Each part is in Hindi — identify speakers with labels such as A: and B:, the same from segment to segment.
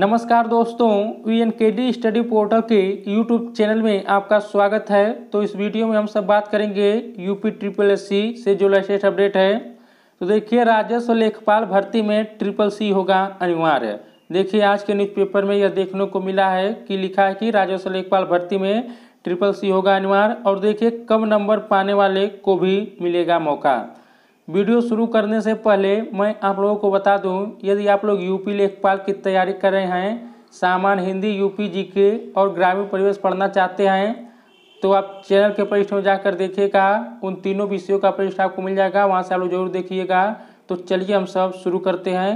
A: नमस्कार दोस्तों V e N K D study portal के यूट्यूब चैनल में आपका स्वागत है तो इस वीडियो में हम सब बात करेंगे यूपी ट्रिपल एस सी से जो लेटेस्ट अपडेट है तो देखिए राजस्व लेखपाल भर्ती में ट्रिपल सी होगा अनिवार्य देखिए आज के न्यूज़पेपर में यह देखने को मिला है कि लिखा है कि राजस्व लेखपाल भर्ती में ट्रिपल सी होगा अनिवार्य और देखिए कम नंबर पाने वाले को भी मिलेगा मौका वीडियो शुरू करने से पहले मैं आप लोगों को बता दूं यदि आप लोग यूपी लेखपाल की तैयारी कर रहे हैं सामान्य हिंदी यूपी जी के और ग्रामीण परिवेश पढ़ना चाहते हैं तो आप चैनल के पृष्ठ में जाकर देखिएगा उन तीनों विषयों का परिषद आपको मिल जाएगा वहाँ से आप लोग जरूर देखिएगा तो चलिए हम सब शुरू करते हैं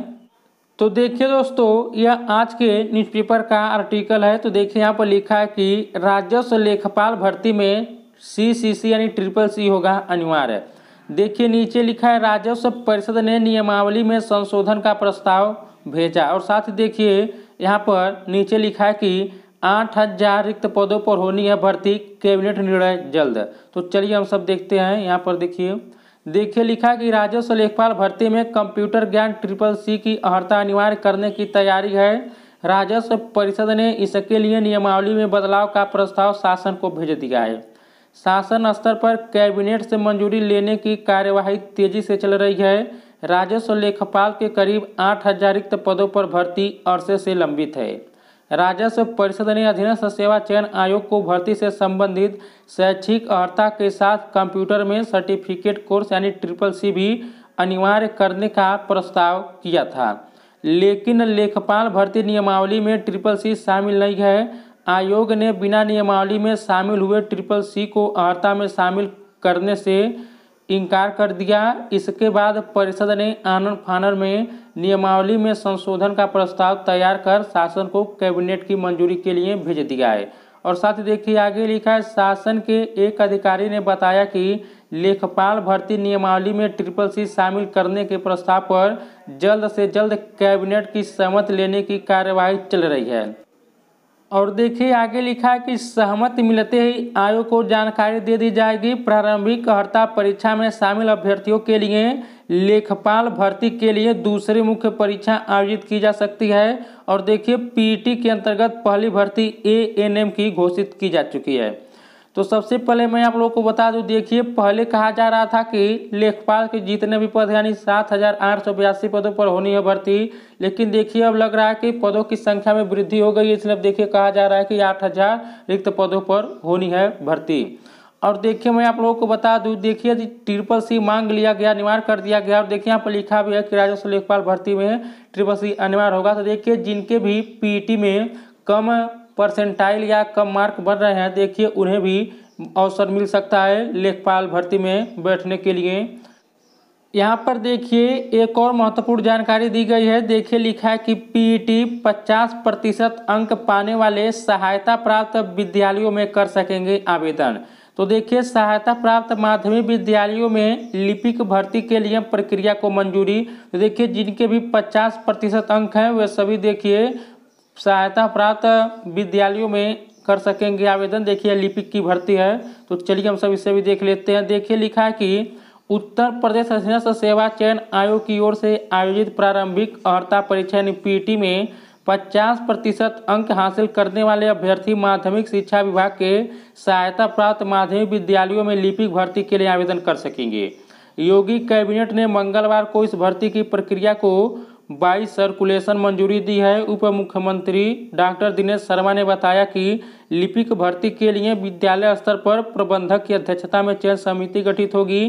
A: तो देखिए दोस्तों यह आज के न्यूज़पेपर का आर्टिकल है तो देखिए यहाँ पर लिखा है कि राजस्व लेखपाल भर्ती में सी सी सी यानी ट्रिपल सी होगा अनिवार्य देखिए नीचे लिखा है राजस्व परिषद ने नियमावली में संशोधन का प्रस्ताव भेजा और साथ ही देखिए यहाँ पर नीचे लिखा है कि आठ हजार रिक्त पदों पर होनी है भर्ती कैबिनेट निर्णय जल्द तो चलिए हम सब देखते हैं यहाँ पर देखिए देखिए लिखा कि राजस्व लेखपाल भर्ती में कंप्यूटर ज्ञान ट्रिपल सी की अहर्ता अनिवार्य करने की तैयारी है राजस्व परिषद ने इसके लिए नियमावली में बदलाव का प्रस्ताव शासन को भेज दिया है शासन स्तर पर कैबिनेट से मंजूरी लेने की कार्यवाही तेजी से चल रही है राजस्व लेखपाल के करीब आठ हजार रिक्त पदों पर भर्ती अरसे से लंबित है राजस्व परिषद ने अधीनस्थ सेवा चयन आयोग को भर्ती से संबंधित शैक्षिक अर्ता के साथ कंप्यूटर में सर्टिफिकेट कोर्स यानी ट्रिपल सी भी अनिवार्य करने का प्रस्ताव किया था लेकिन लेखपाल भर्ती नियमावली में ट्रिपल सी शामिल नहीं है आयोग ने बिना नियमावली में शामिल हुए ट्रिपल सी को अर्ता में शामिल करने से इनकार कर दिया इसके बाद परिषद ने आनन फानर में नियमावली में संशोधन का प्रस्ताव तैयार कर शासन को कैबिनेट की मंजूरी के लिए भेज दिया है और साथ ही देखिए आगे लिखा है शासन के एक अधिकारी ने बताया कि लेखपाल भर्ती नियमावली में ट्रिपल सी शामिल करने के प्रस्ताव पर जल्द से जल्द कैबिनेट की सहमत लेने की कार्यवाही चल रही है और देखिए आगे लिखा है कि सहमति मिलते ही आयोग को जानकारी दे दी जाएगी प्रारंभिक हड़ता परीक्षा में शामिल अभ्यर्थियों के लिए लेखपाल भर्ती के लिए दूसरी मुख्य परीक्षा आयोजित की जा सकती है और देखिए पीटी के अंतर्गत पहली भर्ती ए एन एम की घोषित की जा चुकी है तो सबसे पहले मैं आप लोगों को बता दूं देखिए पहले कहा जा रहा था कि लेखपाल के जितने भी पद यानी सात हजार आठ सौ बयासी पदों पर होनी है भर्ती लेकिन देखिए अब लग रहा है कि पदों की संख्या में वृद्धि हो गई है इसलिए अब देखिए कहा जा रहा है कि आठ हजार रिक्त पदों पर होनी है भर्ती और देखिए मैं आप लोगों को बता दूं देखिए ट्रिपल सी मांग लिया गया अनिवार्य कर दिया गया और देखिए यहाँ पर लिखा भी है कि राजस्व लेखपाल भर्ती में ट्रिपल सी अनिवार्य होगा तो देखिए जिनके भी पीटी में कम परसेंटाइल या कम मार्क बन रहे हैं देखिए उन्हें भी अवसर मिल सकता है लेखपाल भर्ती में बैठने के लिए यहाँ पर देखिए एक और महत्वपूर्ण जानकारी दी गई है देखिए लिखा है कि e पीईटी 50 प्रतिशत अंक पाने वाले सहायता प्राप्त विद्यालयों में कर सकेंगे आवेदन तो देखिए सहायता प्राप्त माध्यमिक विद्यालयों में लिपिक भर्ती के लिए प्रक्रिया को मंजूरी तो देखिए जिनके भी 50 प्रतिशत अंक हैं वे सभी देखिए सहायता प्राप्त विद्यालयों में कर सकेंगे आवेदन देखिए लिपिक की भर्ती है तो चलिए हम सब इसे भी देख लेते हैं देखिए लिखा है कि उत्तर प्रदेश अधीनस्थ सेवा चयन आयोग की ओर से आयोजित प्रारंभिक अर्ता परीक्षा यानी पीटी में 50 प्रतिशत अंक हासिल करने वाले अभ्यर्थी माध्यमिक शिक्षा विभाग के सहायता प्राप्त माध्यमिक विद्यालयों में लिपिक भर्ती के लिए आवेदन कर सकेंगे योगी कैबिनेट ने मंगलवार को इस भर्ती की प्रक्रिया को बाईस सर्कुलेशन मंजूरी दी है उप मुख्यमंत्री डॉक्टर दिनेश शर्मा ने बताया कि लिपिक भर्ती के लिए विद्यालय स्तर पर प्रबंधक की अध्यक्षता में चयन समिति गठित होगी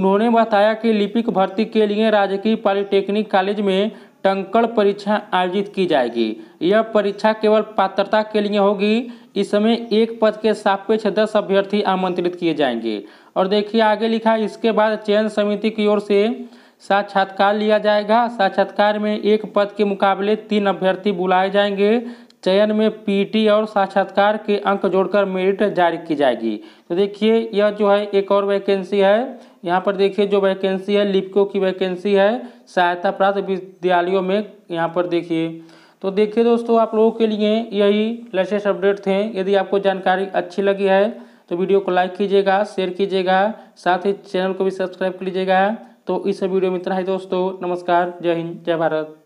A: उन्होंने बताया कि लिपिक भर्ती के लिए राजकीय पॉलिटेक्निक कॉलेज में टंकड़ परीक्षा आयोजित की जाएगी यह परीक्षा केवल पात्रता के लिए होगी इसमें एक पद के सापेक्ष दस अभ्यर्थी आमंत्रित किए जाएंगे और देखिए आगे लिखा इसके बाद चयन समिति की ओर से साक्षात्कार लिया जाएगा साक्षात्कार में एक पद के मुकाबले तीन अभ्यर्थी बुलाए जाएंगे चयन में पीटी और साक्षात्कार के अंक जोड़कर मेरिट जारी की जाएगी तो देखिए यह जो है एक और वैकेंसी है यहाँ पर देखिए जो वैकेंसी है लिपको की वैकेंसी है सहायता प्राप्त विद्यालयों में यहाँ पर देखिए तो देखिए दोस्तों आप लोगों के लिए यही लेटेस्ट अपडेट थे यदि आपको जानकारी अच्छी लगी है तो वीडियो को लाइक कीजिएगा शेयर कीजिएगा साथ ही चैनल को भी सब्सक्राइब कर लीजिएगा तो इस वीडियो में इतना ही दोस्तों नमस्कार जय हिंद जय भारत